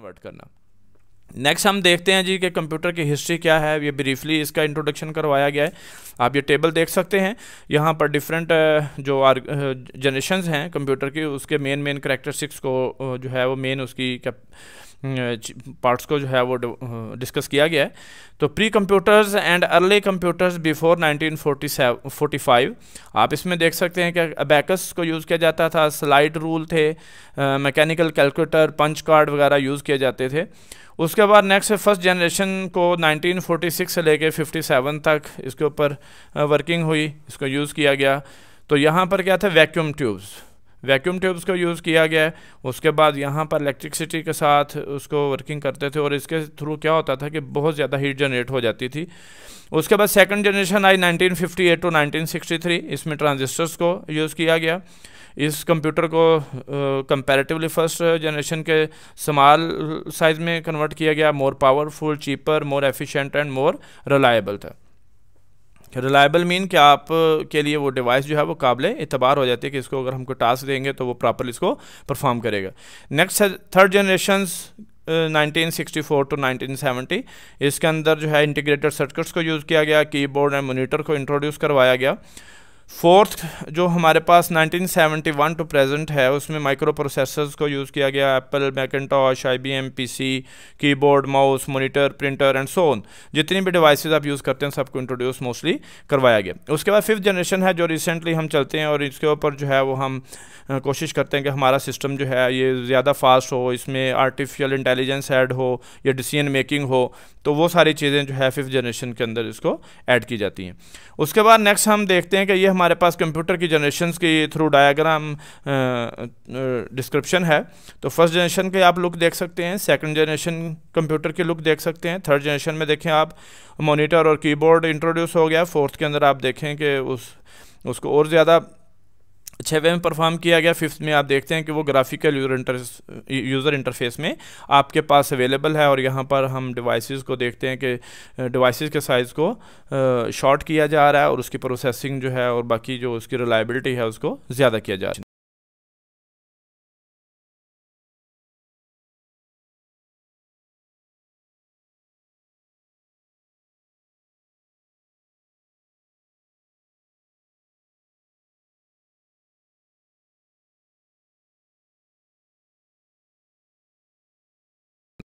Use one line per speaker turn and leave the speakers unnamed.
convert करना next हम देखते हैं जी कि कंप्यूटर की हिस्ट्री क्या है ये ब्रीफली इसका इंट्रोडक्शन करवाया गया है आप ये टेबल देख सकते हैं यहाँ पर डिफरेंट जो आर जनरेशन्स हैं कंप्यूटर की उसके मेन मेन करेक्टरिस्टिक्स को जो है वो मेन उसकी क्या पार्ट्स को जो है वो डिस्कस किया गया है तो pre computers and early computers before 1947-45 आप इसमें देख सकते हैं कि अबैकस को यूज़ किया जाता था स्लाइड रूल थे मैकेनिकल कैलकुलेटर पंच कार्ड वगैरह यूज़ किए जाते थे उसके बाद नेक्स्ट फर्स्ट जनरेशन को 1946 से लेके 57 तक इसके ऊपर वर्किंग हुई इसको यूज़ किया गया तो यहाँ पर क्या था वैक्यूम ट्यूब्स वैक्यूम ट्यूब्स को यूज़ किया गया है उसके बाद यहाँ पर इलेक्ट्रिसिटी के साथ उसको वर्किंग करते थे और इसके थ्रू क्या होता था कि बहुत ज़्यादा हीट जनरेट हो जाती थी उसके बाद सेकंड जनरेशन आई 1958 टू 1963 इसमें ट्रांजिस्टर्स को यूज़ किया गया इस कंप्यूटर को कंपैरेटिवली फर्स्ट जनरेशन के स्माल साइज़ में कन्वर्ट किया गया more powerful cheaper more efficient and more reliable था रिलायबल मीन कि आप uh, के लिए वो डिवाइस जो है वो काबिल एतबार हो जाती है कि इसको अगर हमको टास्क देंगे तो वो प्रॉपर इसको परफॉर्म करेगा नेक्स्ट है थर्ड जनरेशन 1964 टू 1970 इसके अंदर जो है इंटीग्रेटेड सर्किट्स को यूज़ किया गया कीबोर्ड एंड मोनीटर को इंट्रोड्यूस करवाया गया फोर्थ जो हमारे पास 1971 टू प्रेजेंट है उसमें माइक्रो प्रोसेसर्स को यूज़ किया गया Apple Macintosh I B M P C keyboard mouse monitor printer and so on जितनी भी डिवाइस आप यूज़ करते हैं सबको इंट्रोड्यूस मोस्टली करवाया गया उसके बाद फिफ्थ जनरेशन है जो रिसेंटली हम चलते हैं और इसके ऊपर जो है वो हम कोशिश करते हैं कि हमारा सिस्टम जो है ये ज़्यादा फास्ट हो इसमें आर्टिफिशियल इंटेलिजेंस ऐड हो या डिसीजन मेकिंग हो तो वो सारी चीज़ें जो है फिफ्थ जनरेशन के अंदर इसको ऐड की जाती हैं उसके बाद नेक्स्ट हम देखते हैं कि ये हमारे पास कंप्यूटर की जनरेशन के थ्रू डायाग्राम डिस्क्रिप्शन है तो फर्स्ट जनरेशन के आप लुक देख सकते हैं सेकंड जनरेशन कंप्यूटर के लुक देख सकते हैं थर्ड जनरेशन में देखें आप मॉनिटर और कीबोर्ड इंट्रोड्यूस हो गया फोर्थ के अंदर आप देखें कि उस उसको और ज़्यादा छवें में परफॉर्म किया गया फिफ्थ में आप देखते हैं कि वो graphical user inter user interface में आपके पास अवेलेबल है और यहाँ पर हम डिवाइसेस को देखते हैं कि डिवाइसेस के साइज़ को शॉर्ट किया जा रहा है और उसकी प्रोसेसिंग जो है और बाकी जो उसकी रिलायबिलिटी है उसको ज़्यादा किया जा रहा है